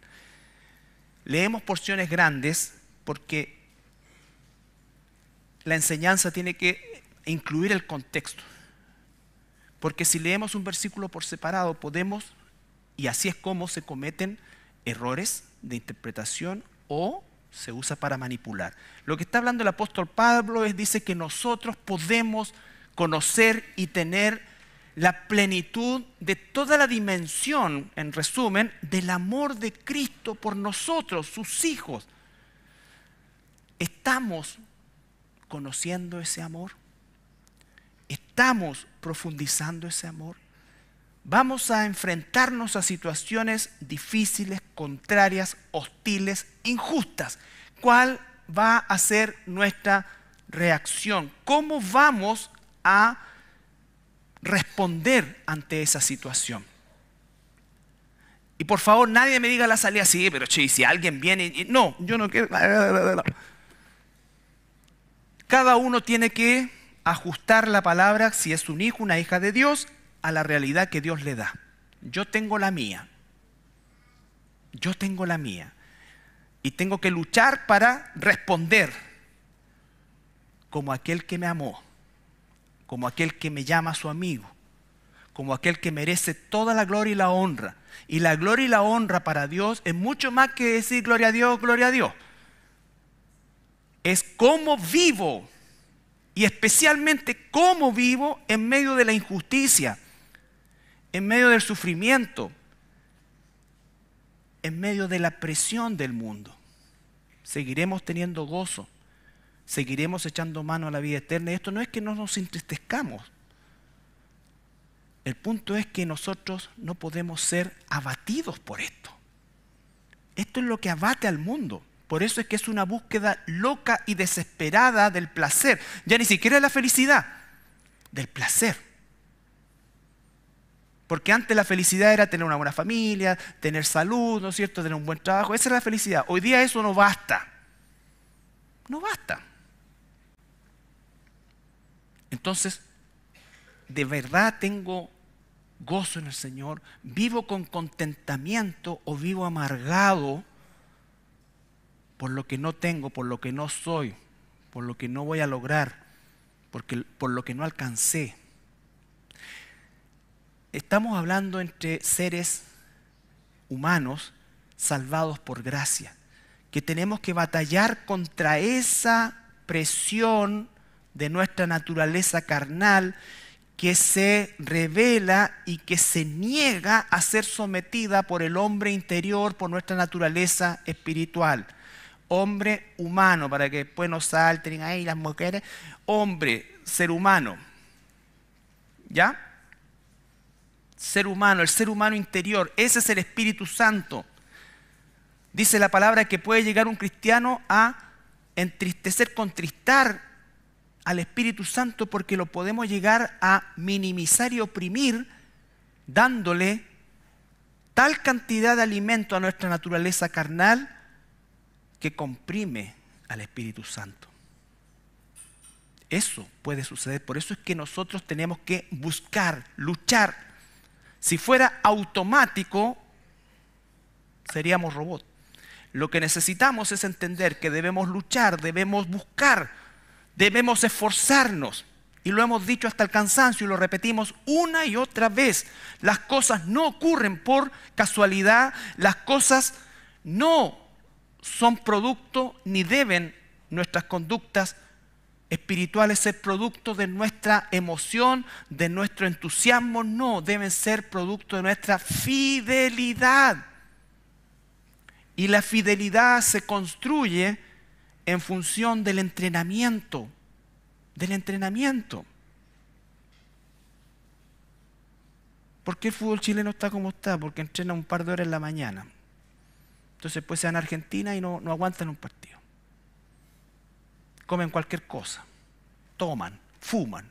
Leemos porciones grandes porque la enseñanza tiene que incluir el contexto. Porque si leemos un versículo por separado podemos, y así es como se cometen errores de interpretación o se usa para manipular. Lo que está hablando el apóstol Pablo es, dice que nosotros podemos conocer y tener la plenitud de toda la dimensión, en resumen, del amor de Cristo por nosotros, sus hijos. Estamos conociendo ese amor. Estamos profundizando ese amor vamos a enfrentarnos a situaciones difíciles, contrarias, hostiles, injustas. ¿Cuál va a ser nuestra reacción? ¿Cómo vamos a responder ante esa situación? Y por favor, nadie me diga la salida, así, pero che, si alguien viene, y, no, yo no quiero... Cada uno tiene que ajustar la palabra, si es un hijo, una hija de Dios, a la realidad que Dios le da. Yo tengo la mía. Yo tengo la mía. Y tengo que luchar para responder como aquel que me amó, como aquel que me llama su amigo, como aquel que merece toda la gloria y la honra. Y la gloria y la honra para Dios es mucho más que decir gloria a Dios, gloria a Dios. Es cómo vivo y especialmente cómo vivo en medio de la injusticia, en medio del sufrimiento, en medio de la presión del mundo. Seguiremos teniendo gozo, seguiremos echando mano a la vida eterna. Y esto no es que no nos entristezcamos. El punto es que nosotros no podemos ser abatidos por esto. Esto es lo que abate al mundo. Por eso es que es una búsqueda loca y desesperada del placer. Ya ni siquiera de la felicidad, del placer. Porque antes la felicidad era tener una buena familia, tener salud, ¿no es cierto?, tener un buen trabajo. Esa era la felicidad. Hoy día eso no basta. No basta. Entonces, de verdad tengo gozo en el Señor, vivo con contentamiento o vivo amargado por lo que no tengo, por lo que no soy, por lo que no voy a lograr, porque, por lo que no alcancé estamos hablando entre seres humanos salvados por gracia, que tenemos que batallar contra esa presión de nuestra naturaleza carnal que se revela y que se niega a ser sometida por el hombre interior, por nuestra naturaleza espiritual. Hombre humano, para que después no salten ahí las mujeres. Hombre, ser humano. ¿Ya? ser humano, el ser humano interior. Ese es el Espíritu Santo. Dice la palabra que puede llegar un cristiano a entristecer, contristar al Espíritu Santo porque lo podemos llegar a minimizar y oprimir dándole tal cantidad de alimento a nuestra naturaleza carnal que comprime al Espíritu Santo. Eso puede suceder, por eso es que nosotros tenemos que buscar, luchar si fuera automático, seríamos robots. Lo que necesitamos es entender que debemos luchar, debemos buscar, debemos esforzarnos. Y lo hemos dicho hasta el cansancio y lo repetimos una y otra vez. Las cosas no ocurren por casualidad, las cosas no son producto ni deben nuestras conductas espirituales ser producto de nuestra emoción, de nuestro entusiasmo, no, deben ser producto de nuestra fidelidad. Y la fidelidad se construye en función del entrenamiento, del entrenamiento. ¿Por qué el fútbol chileno está como está? Porque entrena un par de horas en la mañana. Entonces pues se van a Argentina y no aguantan un partido. Comen cualquier cosa, toman, fuman,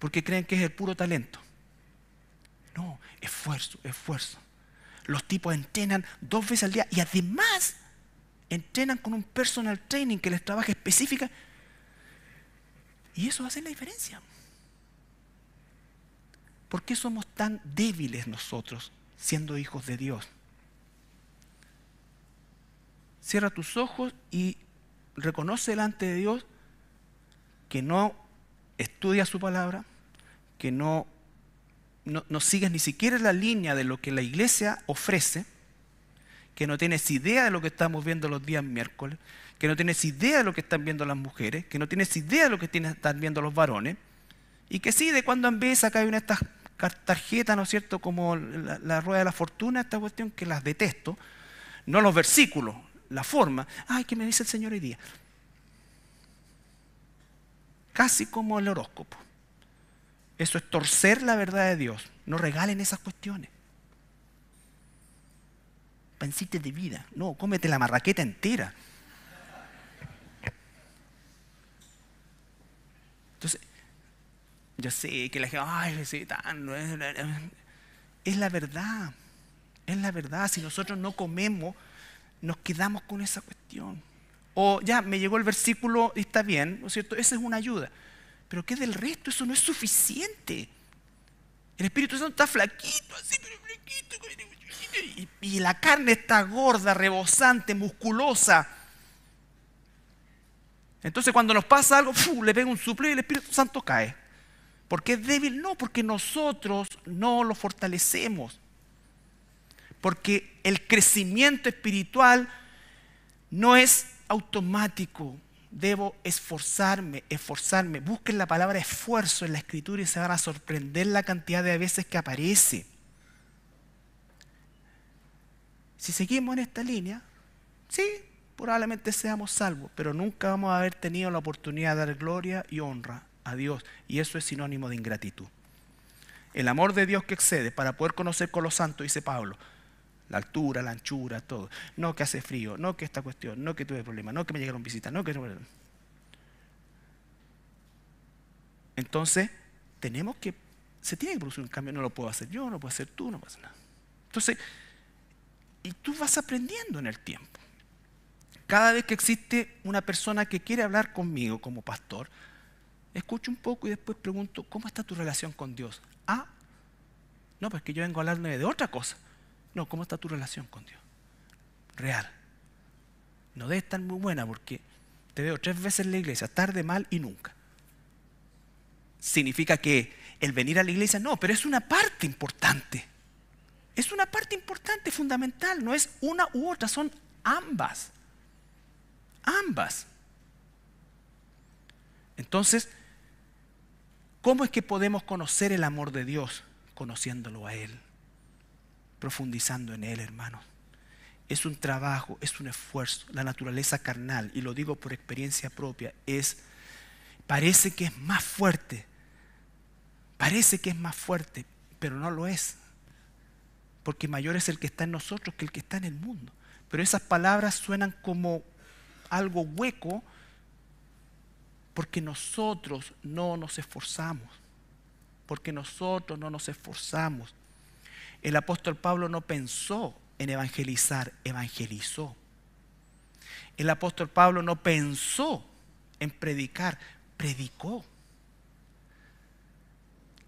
porque creen que es el puro talento. No, esfuerzo, esfuerzo. Los tipos entrenan dos veces al día y además entrenan con un personal training que les trabaja específica. Y eso hace la diferencia. ¿Por qué somos tan débiles nosotros siendo hijos de Dios? Cierra tus ojos y reconoce delante de Dios que no estudia su palabra, que no, no, sigues ni siquiera la línea de lo que la iglesia ofrece, que no tienes idea de lo que estamos viendo los días miércoles, que no tienes idea de lo que están viendo las mujeres, que no tienes idea de lo que están viendo los varones, y que sí, de cuando en vez acá hay una estas tarjetas, ¿no es cierto?, como la, rueda de la fortuna, esta cuestión que las detesto, no los versículos, la forma, ay, ¿qué me dice el Señor hoy día? Casi como el horóscopo. Eso es torcer la verdad de Dios. No regalen esas cuestiones. pensiste de vida. No, cómete la marraqueta entera. Entonces, yo sé que la gente, ay, es la verdad, es la verdad. Si nosotros no comemos, nos quedamos con esa cuestión. O ya, me llegó el versículo y está bien, ¿no es cierto? Esa es una ayuda pero ¿qué del resto? Eso no es suficiente. El Espíritu Santo está flaquito, así, pero flaquito. Y, la carne está gorda, rebosante, musculosa. Entonces cuando nos pasa algo, le pega un suple y el Espíritu Santo cae. Porque es débil, no, porque nosotros no lo fortalecemos. Porque el crecimiento espiritual no es automático debo esforzarme, esforzarme. Busquen la palabra esfuerzo en la escritura y se van a sorprender la cantidad de veces que aparece. Si seguimos en esta línea, sí, probablemente seamos salvos, pero nunca vamos a haber tenido la oportunidad de dar gloria y honra a Dios. Y eso es sinónimo de ingratitud. El amor de Dios que excede para poder conocer con los santos, dice Pablo, la altura, la anchura, todo. No que hace frío, no que esta cuestión, no que tuve problemas, no que me llegaron visitas, no que... Entonces, tenemos que... Se tiene que producir un cambio, no lo puedo hacer yo, no lo puedo hacer tú, no pasa nada. Entonces, y tú vas aprendiendo en el tiempo. Cada vez que existe una persona que quiere hablar conmigo como pastor, escucho un poco y después pregunto, ¿cómo está tu relación con Dios? Ah, no, porque pues yo vengo a hablar de otra cosa. No, ¿cómo está tu relación con Dios? Real. No debe estar muy buena porque te veo tres veces en la iglesia, tarde, mal y nunca. Significa que el venir a la iglesia, no, pero es una parte importante. Es una parte importante, fundamental. No es una u otra, son ambas. Ambas. Entonces, ¿cómo es que podemos conocer el amor de Dios? Conociéndolo a Él profundizando en Él, hermano Es un trabajo, es un esfuerzo. La naturaleza carnal, y lo digo por experiencia propia, es, parece que es más fuerte. Parece que es más fuerte, pero no lo es. Porque mayor es el que está en nosotros que el que está en el mundo. Pero esas palabras suenan como algo hueco porque nosotros no nos esforzamos. Porque nosotros no nos esforzamos. El apóstol Pablo no pensó en evangelizar, evangelizó. El apóstol Pablo no pensó en predicar, predicó.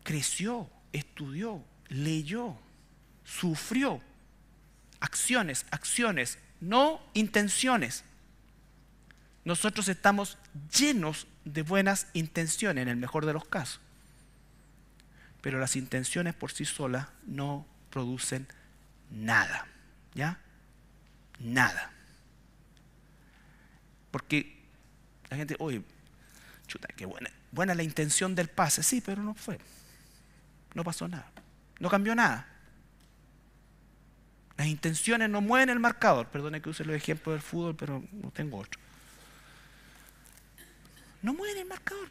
Creció, estudió, leyó, sufrió. Acciones, acciones, no intenciones. Nosotros estamos llenos de buenas intenciones en el mejor de los casos. Pero las intenciones por sí solas no producen nada. ¿Ya? Nada. Porque la gente, oye, chuta, qué buena, buena la intención del pase. Sí, pero no fue. No pasó nada. No cambió nada. Las intenciones no mueven el marcador. Perdone que use los ejemplos del fútbol, pero no tengo otro. No mueven el marcador.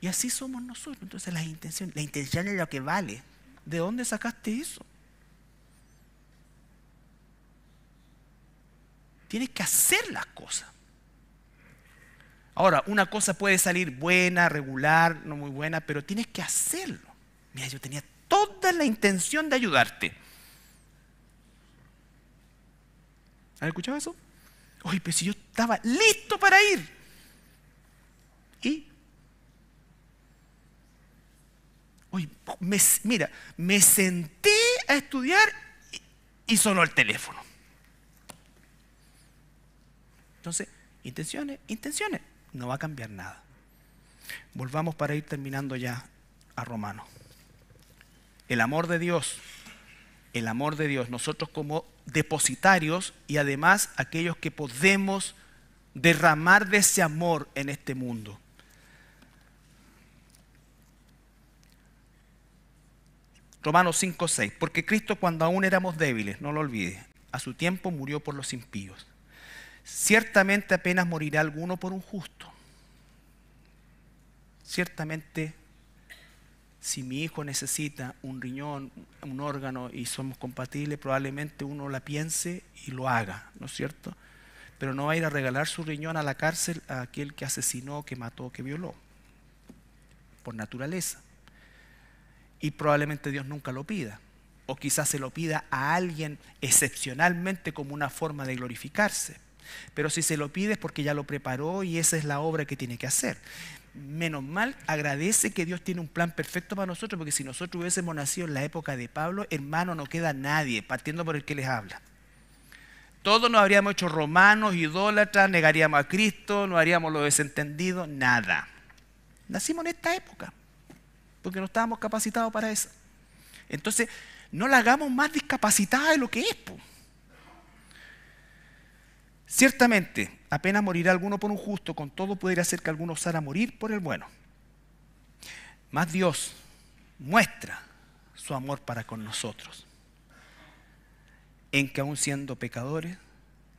Y así somos nosotros. Entonces la intención, la intención es lo que vale. ¿De dónde sacaste eso? Tienes que hacer las cosas. Ahora, una cosa puede salir buena, regular, no muy buena, pero tienes que hacerlo. Mira, yo tenía toda la intención de ayudarte. ¿Has escuchado eso? Oye, pues si yo estaba listo para ir. Y Oye, me, mira, me sentí a estudiar y, sonó el teléfono. Entonces, intenciones, intenciones, no va a cambiar nada. Volvamos para ir terminando ya a Romano. El amor de Dios, el amor de Dios, nosotros como depositarios y además aquellos que podemos derramar de ese amor en este mundo. Romanos 5, Porque Cristo cuando aún éramos débiles, no lo olvide, a su tiempo murió por los impíos. Ciertamente apenas morirá alguno por un justo. Ciertamente, si mi hijo necesita un riñón, un órgano y somos compatibles, probablemente uno la piense y lo haga, ¿no es cierto? Pero no va a ir a regalar su riñón a la cárcel a aquel que asesinó, que mató, que violó, por naturaleza y probablemente Dios nunca lo pida. O quizás se lo pida a alguien excepcionalmente como una forma de glorificarse. Pero si se lo pide es porque ya lo preparó y esa es la obra que tiene que hacer. Menos mal, agradece que Dios tiene un plan perfecto para nosotros, porque si nosotros hubiésemos nacido en la época de Pablo, hermano, no queda nadie, partiendo por el que les habla. Todos nos habríamos hecho romanos, idólatras, negaríamos a Cristo, no haríamos lo desentendido, nada. Nacimos en esta época porque no estábamos capacitados para eso. Entonces, no la hagamos más discapacitada de lo que es. Ciertamente, apenas morirá alguno por un justo, con todo podría hacer que alguno osara morir por el bueno. Más Dios muestra su amor para con nosotros, en que aún siendo pecadores,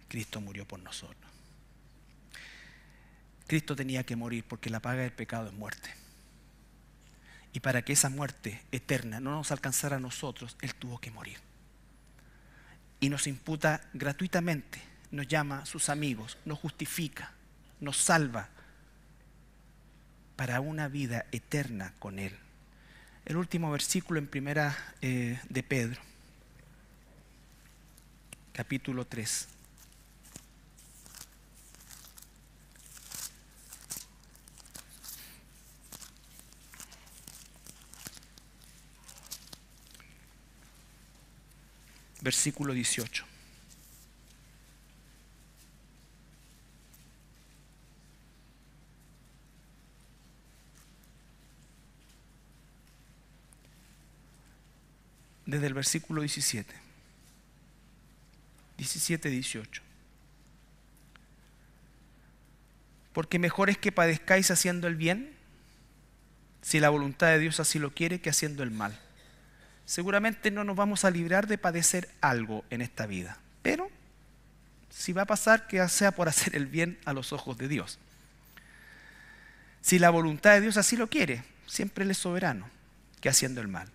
Cristo murió por nosotros. Cristo tenía que morir porque la paga del pecado es muerte. Y para que esa muerte eterna no nos alcanzara a nosotros, Él tuvo que morir. Y nos imputa gratuitamente, nos llama sus amigos, nos justifica, nos salva para una vida eterna con Él. El último versículo en primera eh, de Pedro, capítulo 3. versículo 18. Desde el versículo 17. 17, 18. Porque mejor es que padezcáis haciendo el bien, si la voluntad de Dios así lo quiere, que haciendo el mal seguramente no nos vamos a librar de padecer algo en esta vida. Pero si va a pasar, que sea por hacer el bien a los ojos de Dios. Si la voluntad de Dios así lo quiere, siempre Él es soberano que haciendo el mal.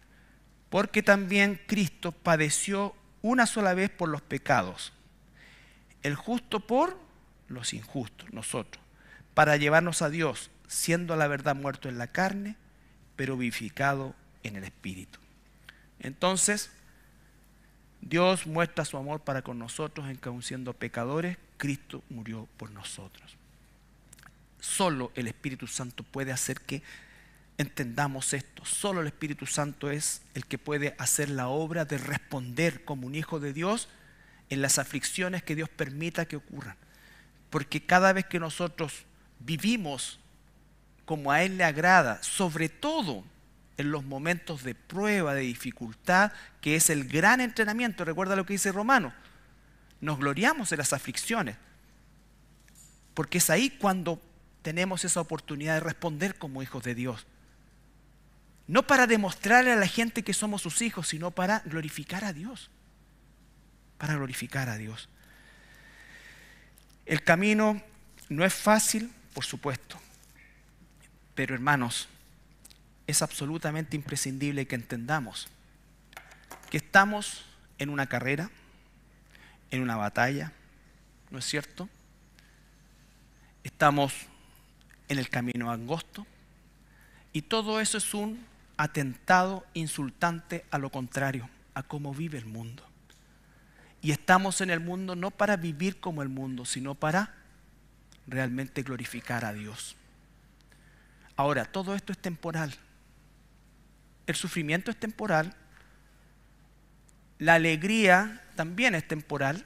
Porque también Cristo padeció una sola vez por los pecados, el justo por los injustos, nosotros, para llevarnos a Dios, siendo la verdad muerto en la carne, pero vivificado en el Espíritu. Entonces, Dios muestra su amor para con nosotros en que aun siendo pecadores, Cristo murió por nosotros. Solo el Espíritu Santo puede hacer que entendamos esto. Solo el Espíritu Santo es el que puede hacer la obra de responder como un hijo de Dios en las aflicciones que Dios permita que ocurran. Porque cada vez que nosotros vivimos como a Él le agrada, sobre todo en los momentos de prueba, de dificultad, que es el gran entrenamiento. Recuerda lo que dice Romano. Nos gloriamos en las aflicciones, porque es ahí cuando tenemos esa oportunidad de responder como hijos de Dios. No para demostrarle a la gente que somos sus hijos, sino para glorificar a Dios. Para glorificar a Dios. El camino no es fácil, por supuesto, pero hermanos, es absolutamente imprescindible que entendamos que estamos en una carrera, en una batalla, ¿no es cierto? Estamos en el camino angosto y todo eso es un atentado insultante a lo contrario, a cómo vive el mundo. Y estamos en el mundo no para vivir como el mundo, sino para realmente glorificar a Dios. Ahora, todo esto es temporal el sufrimiento es temporal, la alegría también es temporal,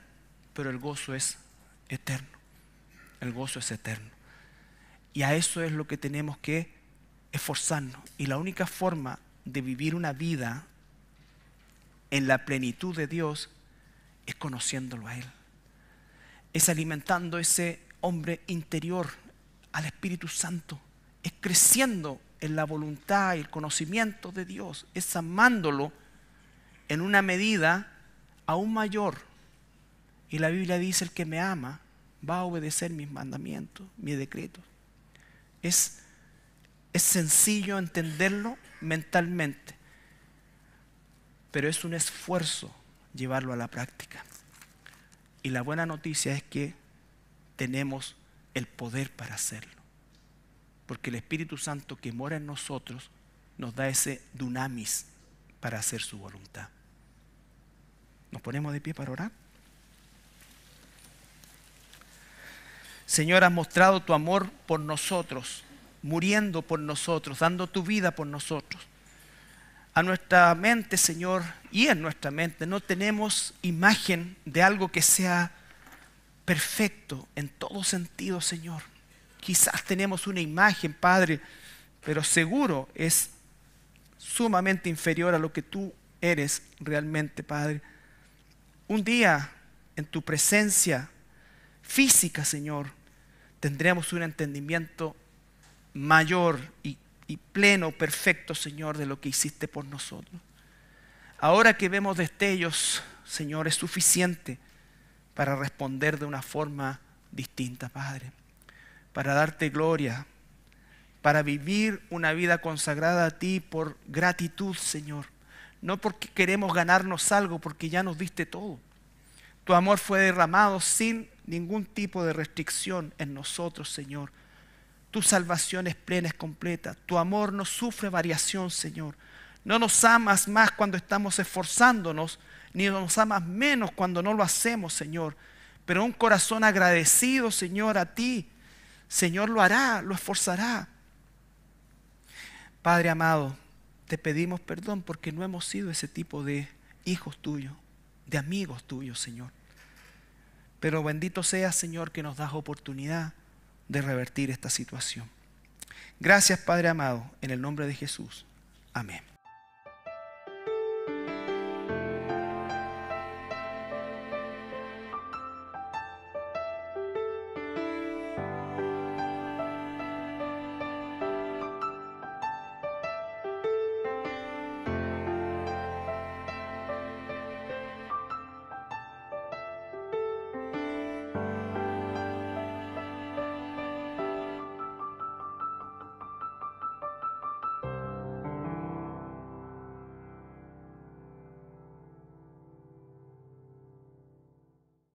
pero el gozo es eterno. El gozo es eterno. Y a eso es lo que tenemos que esforzarnos. Y la única forma de vivir una vida en la plenitud de Dios es conociéndolo a Él. Es alimentando ese hombre interior al Espíritu Santo. Es creciendo en la voluntad y el conocimiento de Dios, es amándolo en una medida aún mayor. Y la Biblia dice, el que me ama va a obedecer mis mandamientos, mis decretos. Es, es sencillo entenderlo mentalmente, pero es un esfuerzo llevarlo a la práctica. Y la buena noticia es que tenemos el poder para hacerlo porque el Espíritu Santo que mora en nosotros nos da ese dunamis para hacer su voluntad. ¿Nos ponemos de pie para orar? Señor, has mostrado tu amor por nosotros, muriendo por nosotros, dando tu vida por nosotros. A nuestra mente, Señor, y en nuestra mente no tenemos imagen de algo que sea perfecto en todo sentido, Señor Quizás tenemos una imagen, Padre, pero seguro es sumamente inferior a lo que tú eres realmente, Padre. Un día en tu presencia física, Señor, tendremos un entendimiento mayor y, y, pleno, perfecto, Señor, de lo que hiciste por nosotros. Ahora que vemos destellos, Señor, es suficiente para responder de una forma distinta, Padre para darte gloria, para vivir una vida consagrada a ti por gratitud, Señor. No porque queremos ganarnos algo, porque ya nos diste todo. Tu amor fue derramado sin ningún tipo de restricción en nosotros, Señor. Tu salvación es plena, es completa. Tu amor no sufre variación, Señor. No nos amas más cuando estamos esforzándonos, ni nos amas menos cuando no lo hacemos, Señor. Pero un corazón agradecido, Señor, a ti, Señor lo hará, lo esforzará. Padre amado, te pedimos perdón porque no hemos sido ese tipo de hijos tuyos, de amigos tuyos, Señor. Pero bendito sea, Señor, que nos das oportunidad de revertir esta situación. Gracias, Padre amado, en el nombre de Jesús. Amén.